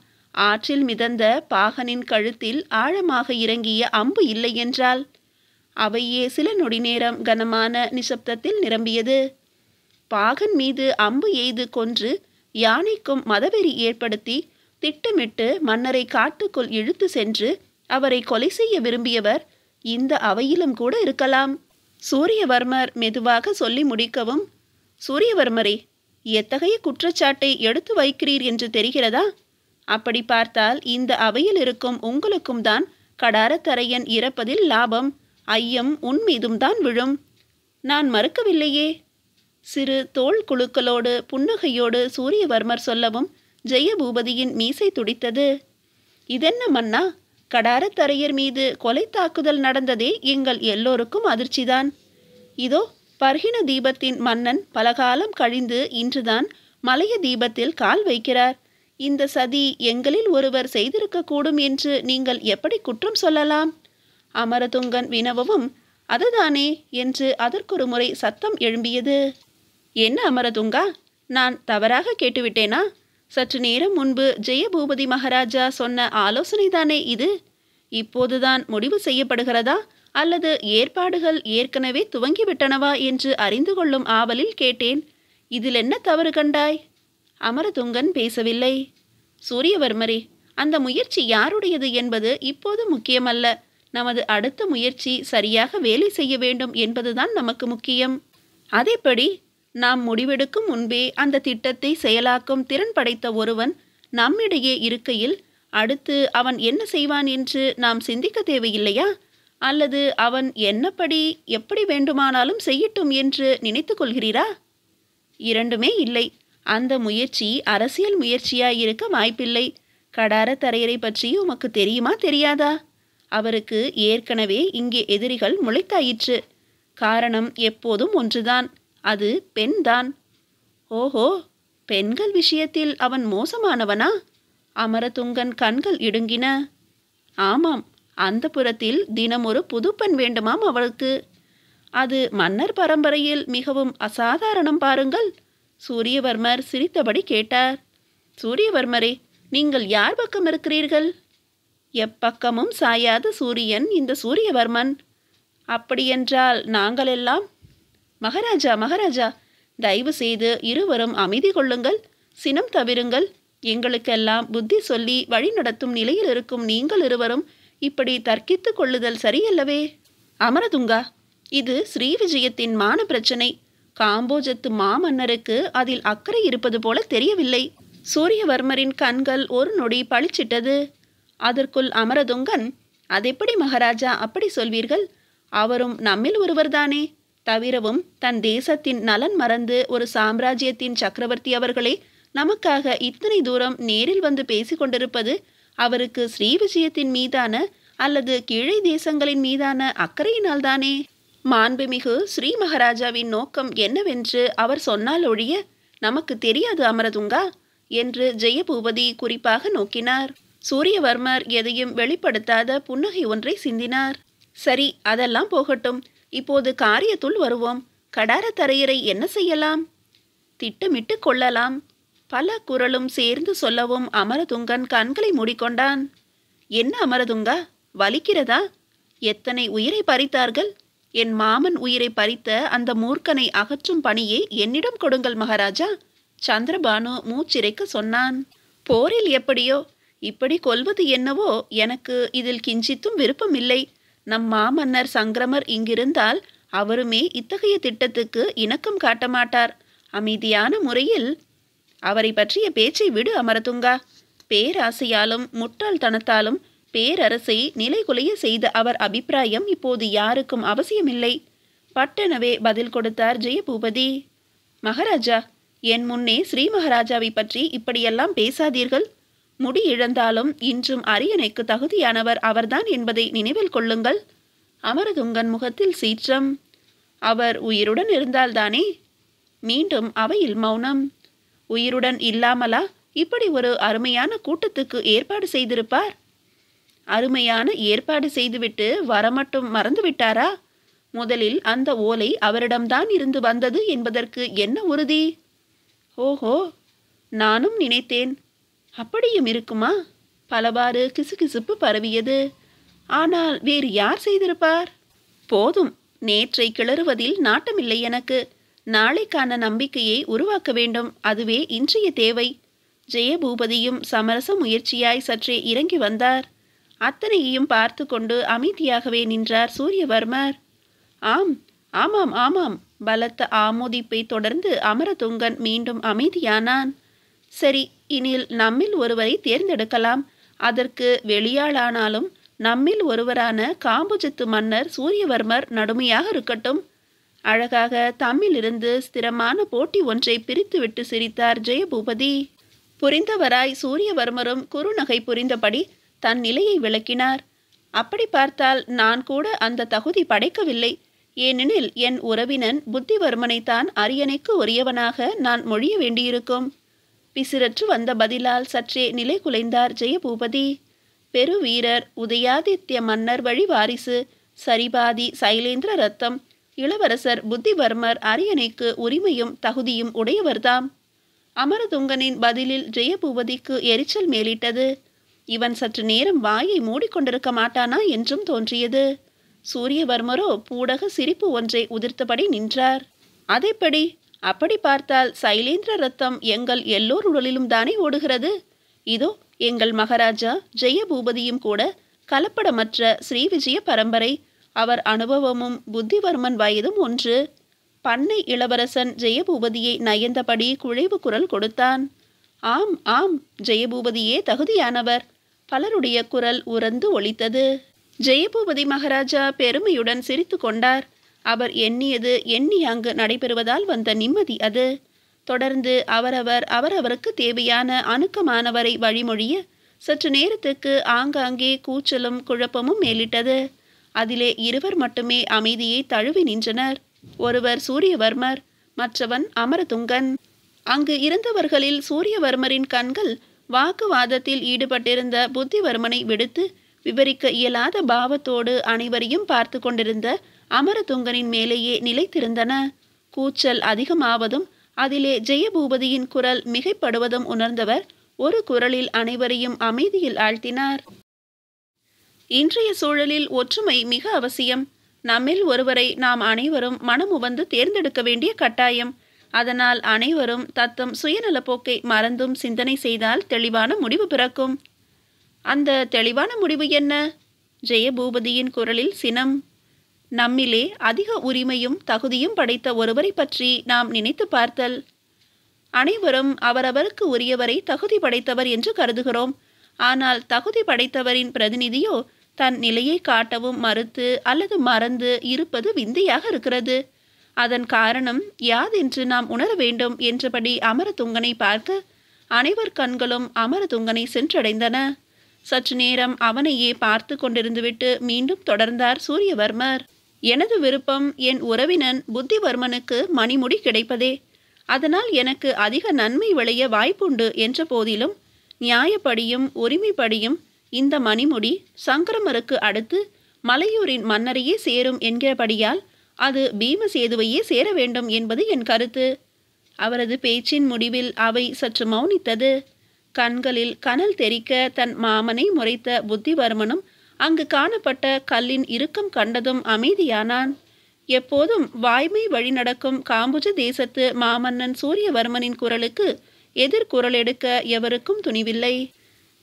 ஆற்றில் மிதந்த பாகனின் கழுத்தில் ஆழமாக இறங்கிய அம்பு என்றால் அவையே சில நொடி நேரம் கனமான நிசப்தத்தில் நிரம்பியது பாகன் மீது அம்பு எய்து கொன்று யானைக்கும் மதவெறி ஏற்படுத்தி திட்டமிட்டு மன்னரை காட்டுக்குள் இழுத்து சென்று அவரை கொலை செய்ய விரும்பியவர் இந்த அவையிலும் கூட இருக்கலாம் சூரியவர்மர் மெதுவாக சொல்லி முடிக்கவும் சூரியவர்மரே எத்தகைய குற்றச்சாட்டை எடுத்து வைக்கிறீர் என்று தெரிகிறதா அப்படி பார்த்தால் இந்த அவையில் இருக்கும் உங்களுக்கும் தான் கடாரத்தரையன் இறப்பதில் லாபம் ஐயம் உன் மீதும் தான் விழும் நான் மறுக்கவில்லையே சிறு தோல் குழுக்களோடு புன்னகையோடு சூரியவர்மர் சொல்லவும் ஜெயபூபதியின் மீசை துடித்தது இதென்ன மன்னா கடாரத்தரையர் மீது கொலை தாக்குதல் நடந்ததே எங்கள் எல்லோருக்கும் அதிர்ச்சிதான் இதோ பர்ஹின தீபத்தின் மன்னன் பலகாலம் கழிந்து இன்றுதான் மலைய தீபத்தில் கால் வைக்கிறார் இந்த சதி எங்களில் ஒருவர் செய்திருக்கக்கூடும் என்று நீங்கள் எப்படி குற்றம் சொல்லலாம் அமரதுங்கன் வினவவும் அதுதானே என்று அதற்கொரு முறை சத்தம் எழும்பியது என்ன அமரதுங்கா நான் தவறாக கேட்டுவிட்டேனா சற்று நேரம் முன்பு ஜெயபூபதி மகாராஜா சொன்ன ஆலோசனை தானே இது இப்போதுதான் முடிவு செய்யப்படுகிறதா அல்லது ஏற்பாடுகள் ஏற்கனவே துவங்கிவிட்டனவா என்று அறிந்து கொள்ளும் ஆவலில் கேட்டேன் இதில் என்ன தவறு கண்டாய் அமரதுங்கன் பேசவில்லை சூரியவர்மரே அந்த முயற்சி யாருடையது என்பது இப்போது முக்கியமல்ல நமது அடுத்த முயற்சி சரியாக வேலை செய்ய வேண்டும் என்பதுதான் நமக்கு முக்கியம் அதேபடி நாம் முடிவெடுக்கும் முன்பே அந்த திட்டத்தை செயலாக்கும் திறன் படைத்த ஒருவன் நம்மிடையே இருக்கையில் அடுத்து அவன் என்ன செய்வான் என்று நாம் சிந்திக்க தேவையில்லையா அல்லது அவன் என்னப்படி எப்படி வேண்டுமானாலும் செய்யட்டும் என்று நினைத்து கொள்கிறீரா இரண்டுமே இல்லை அந்த முயற்சி அரசியல் முயற்சியாய் இருக்க வாய்ப்பில்லை கடார தரையரை பற்றி உமக்கு தெரியுமா தெரியாதா அவருக்கு ஏற்கனவே இங்கே எதிரிகள் முளைத்தாயிற்று காரணம் எப்போதும் ஒன்றுதான் அது பெண்தான் ஓஹோ பெண்கள் விஷயத்தில் அவன் மோசமானவனா அமரதுங்கன் கண்கள் இடுங்கின ஆமாம் அந்த புறத்தில் தினம் ஒரு புதுப்பெண் வேண்டுமாம் அவளுக்கு அது மன்னர் பரம்பரையில் மிகவும் அசாதாரணம் பாருங்கள் சூரியவர்மர் சிரித்தபடி கேட்டார் சூரியவர்மரே நீங்கள் யார் பக்கம் இருக்கிறீர்கள் எப்பக்கமும் சாயாத சூரியன் இந்த சூரியவர்மன் அப்படியென்றால் நாங்களெல்லாம் மகாராஜா மகாராஜா தயவு செய்து இருவரும் அமைதி கொள்ளுங்கள் சினம் தவிருங்கள் எங்களுக்கெல்லாம் புத்தி சொல்லி வழிநடத்தும் நிலையில் இருக்கும் நீங்கள் இருவரும் இப்படி தர்க்கித்து கொள்ளுதல் சரியல்லவே அமரதுங்கா இது ஸ்ரீவிஜயத்தின் மான பிரச்சனை காம்போஜத்து மாமன்னருக்கு அதில் அக்கறை இருப்பது போல தெரியவில்லை சூரியவர்மரின் கண்கள் ஒரு நொடி பளிச்சிட்டது அதற்குள் அமரதுங்கன் அதெப்படி மகாராஜா அப்படி சொல்வீர்கள் அவரும் நம்மில் ஒருவர்தானே தவிரவும் தன் தேசத்தின் நலன் மறந்து ஒரு சாம்ராஜ்யத்தின் சக்கரவர்த்தி அவர்களை நமக்காக இத்தனை தூரம் நேரில் வந்து பேசிக்கொண்டிருப்பது கொண்டிருப்பது அவருக்கு ஸ்ரீ விஜயத்தின் மீதான அல்லது கீழே தேசங்களின் மீதான அக்கறையினால்தானே மாண்புமிகு ஸ்ரீ மகாராஜாவின் நோக்கம் என்னவென்று அவர் சொன்னால் ஒழிய நமக்கு தெரியாது அமரதுங்கா என்று ஜெயபூபதி குறிப்பாக நோக்கினார் சூரியவர்மர் எதையும் வெளிப்படுத்தாத புன்னகை ஒன்றை சிந்தினார் சரி அதெல்லாம் போகட்டும் இப்போது காரியத்துள் வருவோம் கடாரத்தரையரை என்ன செய்யலாம் திட்டமிட்டு கொள்ளலாம் பல குரலும் சேர்ந்து சொல்லவும் அமரதுங்கன் கண்களை மூடிக்கொண்டான் என்ன அமரதுங்கா வலிக்கிறதா எத்தனை உயிரை பறித்தார்கள் என் மாமன் உயிரை பறித்த அந்த மூர்க்கனை அகற்றும் பணியை என்னிடம் கொடுங்கள் மகாராஜா சந்திரபானு மூச்சிறைக்க சொன்னான் போரில் எப்படியோ இப்படி கொல்வது என்னவோ எனக்கு இதில் கிஞ்சித்தும் விருப்பமில்லை நம் மாமன்னர் சங்கிரமர் இங்கிருந்தால் அவருமே இத்தகைய திட்டத்துக்கு இணக்கம் காட்டமாட்டார் அமைதியான முறையில் அவரை பற்றிய பேச்சை விடு அமரதுங்கா பேராசையாலும் முட்டாள்தனத்தாலும் பேரரசை நிலைகுலைய செய்த அவர் அபிப்பிராயம் இப்போது யாருக்கும் அவசியமில்லை பட்டெனவே பதில் கொடுத்தார் ஜெயபூபதி மகாராஜா என் முன்னே ஸ்ரீ மகாராஜாவை பற்றி இப்படியெல்லாம் பேசாதீர்கள் முடி இழந்தாலும் இன்றும் அரியணைக்கு தகுதியானவர் அவர்தான் என்பதை நினைவில் கொள்ளுங்கள் அமரதுங்கன் முகத்தில் சீற்றம் அவர் உயிருடன் இருந்தால்தானே மீண்டும் அவையில் மௌனம் உயிருடன் இல்லாமலா இப்படி ஒரு அருமையான கூட்டத்துக்கு ஏற்பாடு செய்திருப்பார் அருமையான ஏற்பாடு செய்துவிட்டு வர மட்டும் மறந்து விட்டாரா முதலில் அந்த ஓலை அவரிடம்தான் இருந்து வந்தது என்பதற்கு என்ன உறுதி ஓஹோ நானும் நினைத்தேன் அப்படியும் இருக்குமா பலவாறு கிசுகிசுப்பு பரவியது ஆனால் வேறு யார் செய்திருப்பார் போதும் நேற்றை கிளறுவதில் நாட்டமில்லை எனக்கு நாளைக்கான நம்பிக்கையை உருவாக்க வேண்டும் அதுவே இன்றைய தேவை ஜெயபூபதியும் சமரச முயற்சியாய் சற்றே இறங்கி வந்தார் அத்தனையையும் பார்த்து கொண்டு அமைதியாகவே நின்றார் சூரியவர்மர் ஆம் ஆமாம் ஆமாம் பலத்த ஆமோதிப்பை தொடர்ந்து அமரதுங்கன் மீண்டும் அமைதியானான் சரி இனில் நம்மில் ஒருவரை தேர்ந்தெடுக்கலாம் அதற்கு வெளியாளானாலும் நம்மில் ஒருவரான காம்புஜத்து மன்னர் சூரியவர்மர் நடுமையாக இருக்கட்டும் அழகாக தம்மிலிருந்து ஸ்திரமான போட்டி ஒன்றை பிரித்துவிட்டு சிரித்தார் ஜெயபூபதி புரிந்தவராய் சூரியவர்மரும் குறுநகை புரிந்தபடி தன் நிலையை விளக்கினார் அப்படி பார்த்தால் நான் கூட அந்த தகுதி படைக்கவில்லை ஏனெனில் என் உறவினன் புத்திவர்மனைத்தான் அரியணைக்கு உரியவனாக நான் மொழிய வேண்டியிருக்கும் பிசிரற்று வந்த பதிலால் சற்றே நிலை குலைந்தார் ஜெயபூபதி பெருவீரர் உதயாதித்ய மன்னர் வழி வாரிசு சரிபாதி சைலேந்திர ரத்தம் இளவரசர் புத்திவர்மர் அரியணைக்கு உரிமையும் தகுதியும் உடையவர்தாம் அமரதுங்கனின் பதிலில் ஜெயபூபதிக்கு எரிச்சல் மேலிட்டது இவன் சற்று நேரம் வாயை மூடிக்கொண்டிருக்க மாட்டானா என்றும் தோன்றியது சூரியவர்மரோ பூடக சிரிப்பு ஒன்றை உதிர்த்தபடி நின்றார் அதைப்படி அப்படி பார்த்தால் சைலேந்திர ரத்தம் எங்கள் எல்லோர் உடலிலும் தானே ஓடுகிறது இதோ எங்கள் மகாராஜா ஜெயபூபதியும் கூட கலப்படமற்ற ஸ்ரீவிஜய பரம்பரை அவர் அனுபவமும் புத்திவர்மன் வயதும் ஒன்று பண்ணை இளவரசன் ஜெயபூபதியை நயந்தபடி குழைவு குரல் கொடுத்தான் ஆம் ஆம் ஜெயபூபதியே தகுதியானவர் பலருடைய குரல் உறந்து ஒழித்தது ஜெயபூபதி மகாராஜா பெருமையுடன் சிரித்து கொண்டார் அவர் எண்ணியது எண்ணி அங்கு நடைபெறுவதால் வந்த நிம்மதி அது தொடர்ந்து அவரவர் அவரவருக்கு தேவையான அணுக்கமானவரை வழிமொழிய சற்று நேரத்துக்கு ஆங்காங்கே கூச்சலும் குழப்பமும் மேலிட்டது அதிலே இருவர் மட்டுமே அமைதியை தழுவி நின்றனர் ஒருவர் சூரியவர்மர் மற்றவன் அமரதுங்கன் அங்கு இருந்தவர்களில் சூரியவர்மரின் கண்கள் வாக்குவாதத்தில் ஈடுபட்டிருந்த புத்திவர்மனை விடுத்து விவரிக்க இயலாத பாவத்தோடு அனைவரையும் பார்த்து கொண்டிருந்த அமரதுங்கனின் மேலேயே நிலைத்திருந்தன கூச்சல் அதிகமாவதும் அதிலே ஜெயபூபதியின் குரல் மிகைப்படுவதும் உணர்ந்தவர் ஒரு குரலில் அனைவரையும் அமைதியில் ஆழ்த்தினார் இன்றைய சூழலில் ஒற்றுமை மிக அவசியம் நம்மில் ஒருவரை நாம் அனைவரும் மனம் உவந்து தேர்ந்தெடுக்க வேண்டிய கட்டாயம் அதனால் அனைவரும் தத்தம் சுயநல போக்கை மறந்தும் சிந்தனை செய்தால் தெளிவான முடிவு பிறக்கும் அந்த தெளிவான முடிவு என்ன ஜெயபூபதியின் குரலில் சினம் நம்மிலே அதிக உரிமையும் தகுதியும் படைத்த ஒருவரை பற்றி நாம் நினைத்து பார்த்தல் அனைவரும் அவரவருக்கு உரியவரை தகுதி படைத்தவர் என்று கருதுகிறோம் ஆனால் தகுதி படைத்தவரின் பிரதிநிதியோ தன் நிலையை காட்டவும் மறுத்து அல்லது மறந்து இருப்பது விந்தையாக இருக்கிறது அதன் காரணம் யாதென்று நாம் உணர வேண்டும் என்றபடி அமரதுங்கனை பார்க்க அனைவர் கண்களும் அமரதுங்கனை சென்றடைந்தன சற்று நேரம் அவனையே பார்த்து கொண்டிருந்துவிட்டு மீண்டும் தொடர்ந்தார் சூரியவர்மர் எனது விருப்பம் என் உறவினன் புத்திவர்மனுக்கு மணிமுடி கிடைப்பதே அதனால் எனக்கு அதிக நன்மை விளைய வாய்ப்புண்டு என்ற போதிலும் நியாயப்படியும் உரிமைப்படியும் இந்த மணிமுடி சங்கரமருக்கு அடுத்து மலையூரின் மன்னரையே சேரும் என்கிறபடியால் அது பீமசேதுவையே சேர வேண்டும் என்பது என் கருத்து அவரது பேச்சின் முடிவில் அவை சற்று மௌனித்தது கண்களில் கனல் தெரிக்க தன் மாமனை முறைத்த புத்திவர்மனும் அங்கு காணப்பட்ட கல்லின் இறுக்கம் கண்டதும் அமைதியானான் எப்போதும் வாய்மை வழி நடக்கும் காம்புஜ தேசத்து மாமன்னன் சூரியவர்மனின் குரலுக்கு எதிர்குரல் எடுக்க எவருக்கும் துணிவில்லை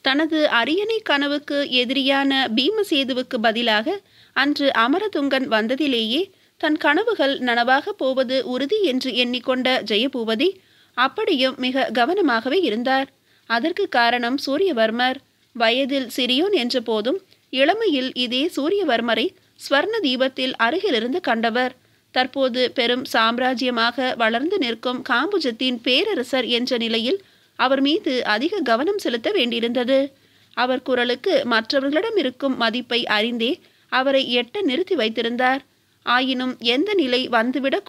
தனது அரியணை கனவுக்கு எதிரியான பீமசேதுவுக்கு பதிலாக அன்று அமரதுங்கன் வந்ததிலேயே தன் கனவுகள் நனவாக போவது உறுதி என்று எண்ணிக்கொண்ட ஜெயபூபதி அப்படியும் மிக கவனமாகவே இருந்தார் அதற்கு காரணம் சூரியவர்மர் வயதில் சிறியோன் என்ற போதும் இளமையில் இதே சூரியவர்மரை ஸ்வர்ண தீபத்தில் அருகிலிருந்து கண்டவர் தற்போது பெரும் சாம்ராஜ்யமாக வளர்ந்து நிற்கும் காம்புஜத்தின் பேரரசர் என்ற நிலையில் அவர் மீது அதிக கவனம் செலுத்த வேண்டியிருந்தது அவர் குரலுக்கு மற்றவர்களிடம் இருக்கும் மதிப்பை அறிந்தே அவரை எட்ட நிறுத்தி வைத்திருந்தார் ஆயினும் எந்த நிலை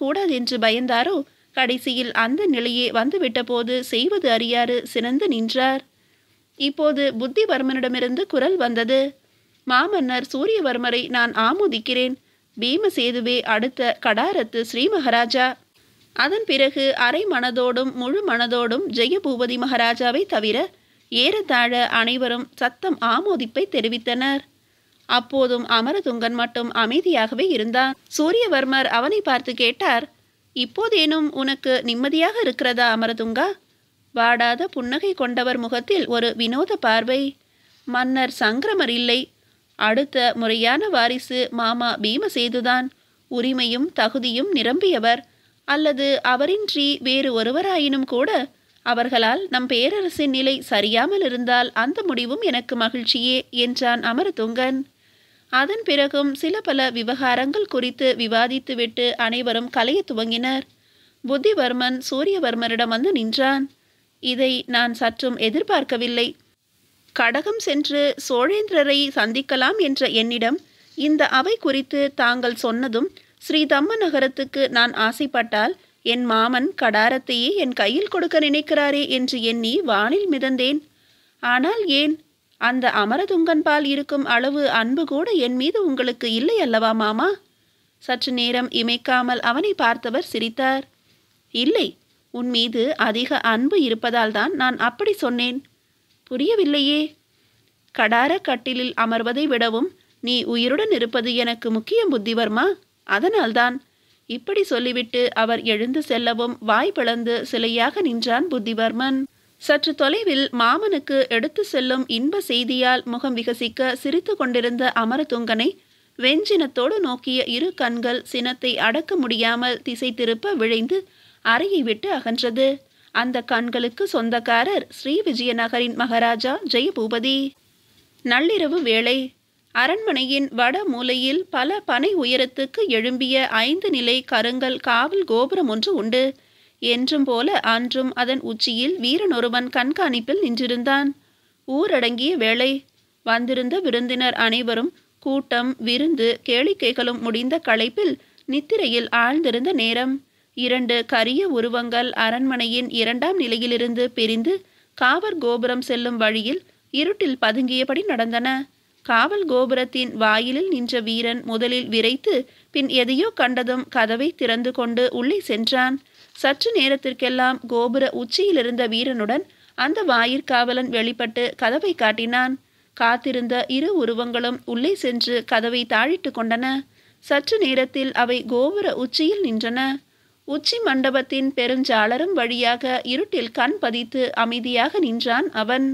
கூடாது என்று பயந்தாரோ கடைசியில் அந்த நிலையே வந்துவிட்டபோது செய்வது அறியாறு சிறந்து நின்றார் இப்போது புத்திவர்மனிடமிருந்து குரல் வந்தது மாமன்னர் சூரியவர்மரை நான் ஆமோதிக்கிறேன் பீமசேதுவே அடுத்த கடாரத்து ஸ்ரீமஹராஜா அதன் பிறகு அரை மனதோடும் முழு மனதோடும் ஜெயபூபதி மகாராஜாவை தவிர ஏறத்தாழ அனைவரும் சத்தம் ஆமோதிப்பை தெரிவித்தனர் அப்போதும் அமரதுங்கன் மட்டும் அமைதியாகவே இருந்தான் சூரியவர்மர் அவனை பார்த்து கேட்டார் இப்போதேனும் உனக்கு நிம்மதியாக இருக்கிறதா அமரதுங்கா வாடாத புன்னகை கொண்டவர் முகத்தில் ஒரு வினோத பார்வை மன்னர் சங்கிரமர் இல்லை அடுத்த முறையான வாரிசு மாமா பீமசேதுதான் உரிமையும் தகுதியும் நிரம்பியவர் அல்லது அவரின்றி வேறு ஒருவராயினும் கூட அவர்களால் நம் பேரரசின் நிலை சரியாமல் இருந்தால் அந்த முடிவும் எனக்கு மகிழ்ச்சியே என்றான் அமரதுங்கன் அதன் பிறகும் சில பல விவகாரங்கள் குறித்து விவாதித்துவிட்டு அனைவரும் கலைய துவங்கினர் புத்திவர்மன் சூரியவர்மரிடம் வந்து நின்றான் இதை நான் சற்றும் எதிர்பார்க்கவில்லை கடகம் சென்று சோழேந்திரரை சந்திக்கலாம் என்ற என்னிடம் இந்த அவை குறித்து தாங்கள் சொன்னதும் ஸ்ரீ தம்ம நகரத்துக்கு நான் ஆசைப்பட்டால் என் மாமன் கடாரத்தையே என் கையில் கொடுக்க நினைக்கிறாரே என்று எண்ணி வானில் மிதந்தேன் ஆனால் ஏன் அந்த அமரதுங்கன்பால் இருக்கும் அளவு அன்பு கூட என் மீது உங்களுக்கு இல்லை அல்லவா மாமா சற்று நேரம் இமைக்காமல் அவனை பார்த்தவர் சிரித்தார் இல்லை உன் மீது அதிக அன்பு இருப்பதால் தான் நான் அப்படி சொன்னேன் புரியவில்லையே கடார கட்டிலில் அமர்வதை விடவும் நீ உயிருடன் இருப்பது எனக்கு முக்கியம் புத்திவர்மா அதனால்தான் இப்படி சொல்லிவிட்டு அவர் எழுந்து செல்லவும் வாய் பிளந்து சிலையாக நின்றான் புத்திவர்மன் சற்று தொலைவில் மாமனுக்கு எடுத்து செல்லும் இன்ப செய்தியால் முகம் விகசிக்க சிரித்து கொண்டிருந்த அமரதுங்கனை வெஞ்சினத்தோடு நோக்கிய இரு கண்கள் சினத்தை அடக்க முடியாமல் திசை திருப்ப விழைந்து அறையை விட்டு அகன்றது அந்த கண்களுக்கு சொந்தக்காரர் ஸ்ரீ விஜயநகரின் மகாராஜா ஜெயபூபதி நள்ளிரவு வேளை அரண்மனையின் வட மூலையில் பல பனை உயரத்துக்கு எழும்பிய ஐந்து நிலை கருங்கல் காவல் கோபுரம் ஒன்று உண்டு என்றும் போல அன்றும் அதன் உச்சியில் வீரனொருவன் கண்காணிப்பில் நின்றிருந்தான் ஊரடங்கிய வேளை வந்திருந்த விருந்தினர் அனைவரும் கூட்டம் விருந்து கேளிக்கைகளும் முடிந்த களைப்பில் நித்திரையில் ஆழ்ந்திருந்த நேரம் இரண்டு கரிய உருவங்கள் அரண்மனையின் இரண்டாம் நிலையிலிருந்து பிரிந்து காவர் கோபுரம் செல்லும் வழியில் இருட்டில் பதுங்கியபடி நடந்தன காவல் கோபுரத்தின் வாயிலில் நின்ற வீரன் முதலில் விரைத்து பின் எதையோ கண்டதும் கதவை திறந்து கொண்டு உள்ளே சென்றான் சற்று நேரத்திற்கெல்லாம் கோபுர உச்சியிலிருந்த வீரனுடன் அந்த வாயிற்காவலன் வெளிப்பட்டு கதவை காட்டினான் காத்திருந்த இரு உருவங்களும் உள்ளே சென்று கதவை தாழிட்டு கொண்டன சற்று நேரத்தில் அவை கோபுர உச்சியில் நின்றன உச்சி மண்டபத்தின் பெருஞ்சாளரும் வழியாக இருட்டில் கண் பதித்து அமைதியாக நின்றான் அவன்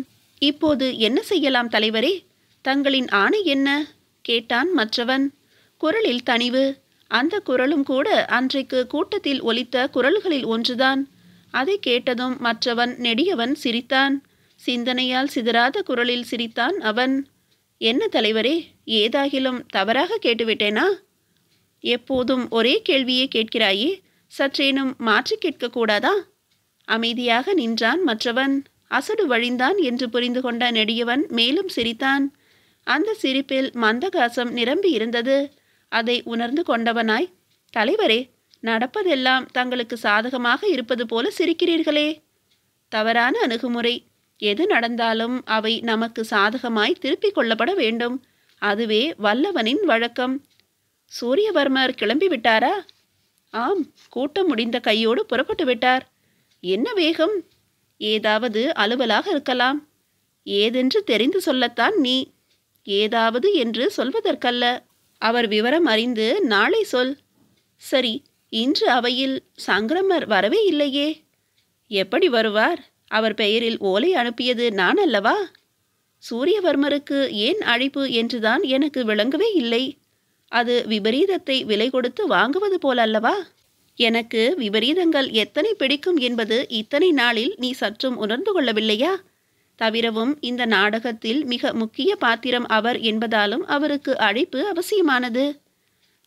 இப்போது என்ன செய்யலாம் தலைவரே தங்களின் ஆணை என்ன கேட்டான் மற்றவன் குரலில் தனிவு அந்த குரலும் கூட அன்றைக்கு கூட்டத்தில் ஒலித்த குரல்களில் ஒன்றுதான் அதை கேட்டதும் மற்றவன் நெடியவன் சிரித்தான் சிந்தனையால் சிதறாத குரலில் சிரித்தான் அவன் என்ன தலைவரே ஏதாகிலும் தவறாக கேட்டுவிட்டேனா எப்போதும் ஒரே கேள்வியே கேட்கிறாயே சற்றேனும் மாற்றி கேட்கக்கூடாதா அமைதியாக நின்றான் மற்றவன் அசடு வழிந்தான் என்று புரிந்து கொண்ட நெடியவன் மேலும் சிரித்தான் அந்த சிரிப்பில் மந்தகாசம் நிரம்பி இருந்தது அதை உணர்ந்து கொண்டவனாய் தலைவரே நடப்பதெல்லாம் தங்களுக்கு சாதகமாக இருப்பது போல சிரிக்கிறீர்களே தவறான அணுகுமுறை எது நடந்தாலும் அவை நமக்கு சாதகமாய் திருப்பிக் கொள்ளப்பட வேண்டும் அதுவே வல்லவனின் வழக்கம் சூரியவர்மர் கிளம்பி விட்டாரா ஆம் கூட்டம் முடிந்த கையோடு புறப்பட்டு விட்டார் என்ன வேகம் ஏதாவது அலுவலாக இருக்கலாம் ஏதென்று தெரிந்து சொல்லத்தான் நீ ஏதாவது என்று சொல்வதற்கல்ல அவர் விவரம் அறிந்து நாளை சொல் சரி இன்று அவையில் சங்கரமர் வரவே இல்லையே எப்படி வருவார் அவர் பெயரில் ஓலை அனுப்பியது நான் அல்லவா சூரியவர்மருக்கு ஏன் அழைப்பு என்றுதான் எனக்கு விளங்கவே இல்லை அது விபரீதத்தை விலை கொடுத்து வாங்குவது போல் அல்லவா எனக்கு விபரீதங்கள் எத்தனை பிடிக்கும் என்பது இத்தனை நாளில் நீ சற்றும் உணர்ந்து கொள்ளவில்லையா தவிரவும் இந்த நாடகத்தில் மிக முக்கிய பாத்திரம் அவர் என்பதாலும் அவருக்கு அழைப்பு அவசியமானது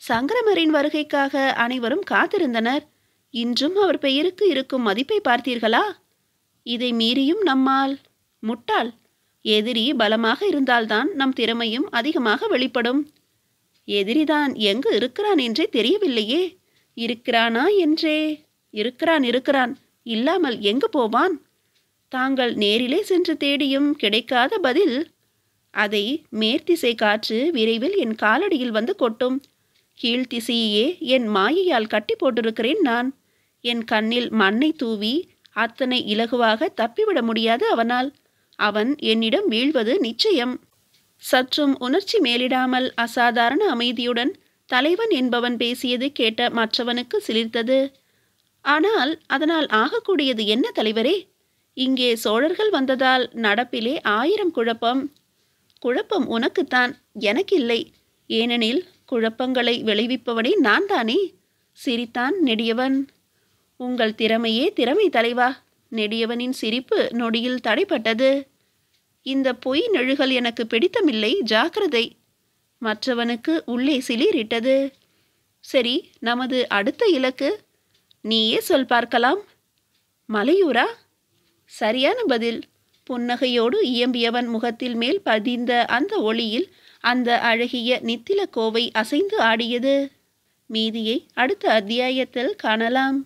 சங்கரமரின் வருகைக்காக அனைவரும் காத்திருந்தனர் இன்றும் அவர் பெயருக்கு இருக்கும் மதிப்பை பார்த்தீர்களா இதை மீறியும் நம்மால் முட்டாள் எதிரி பலமாக இருந்தால்தான் நம் திறமையும் அதிகமாக வெளிப்படும் எதிரிதான் எங்கு இருக்கிறான் என்றே தெரியவில்லையே இருக்கிறானா என்றே இருக்கிறான் இருக்கிறான் இல்லாமல் எங்கு போவான் தாங்கள் நேரிலே சென்று தேடியும் கிடைக்காத பதில் அதை மேற்திசை காற்று விரைவில் என் காலடியில் வந்து கொட்டும் கீழ்த்திசையே என் மாயையால் கட்டி போட்டிருக்கிறேன் நான் என் கண்ணில் மண்ணை தூவி அத்தனை இலகுவாக தப்பிவிட முடியாது அவனால் அவன் என்னிடம் வீழ்வது நிச்சயம் சற்றும் உணர்ச்சி மேலிடாமல் அசாதாரண அமைதியுடன் தலைவன் என்பவன் பேசியது கேட்ட மற்றவனுக்கு சிலிர்த்தது ஆனால் அதனால் ஆகக்கூடியது என்ன தலைவரே இங்கே சோழர்கள் வந்ததால் நடப்பிலே ஆயிரம் குழப்பம் குழப்பம் உனக்குத்தான் எனக்கில்லை ஏனெனில் குழப்பங்களை விளைவிப்பவனே நான் தானே சிரித்தான் நெடியவன் உங்கள் திறமையே திறமை தலைவா நெடியவனின் சிரிப்பு நொடியில் தடைப்பட்டது இந்த பொய் நெழுகல் எனக்கு பிடித்தமில்லை ஜாக்கிரதை மற்றவனுக்கு உள்ளே சிலிரிட்டது சரி நமது அடுத்த இலக்கு நீயே சொல் பார்க்கலாம் மலையூரா சரியான பதில் புன்னகையோடு இயம்பியவன் முகத்தில் மேல் பதிந்த அந்த ஒளியில் அந்த அழகிய நித்தில கோவை அசைந்து ஆடியது மீதியை அடுத்த அத்தியாயத்தில் காணலாம்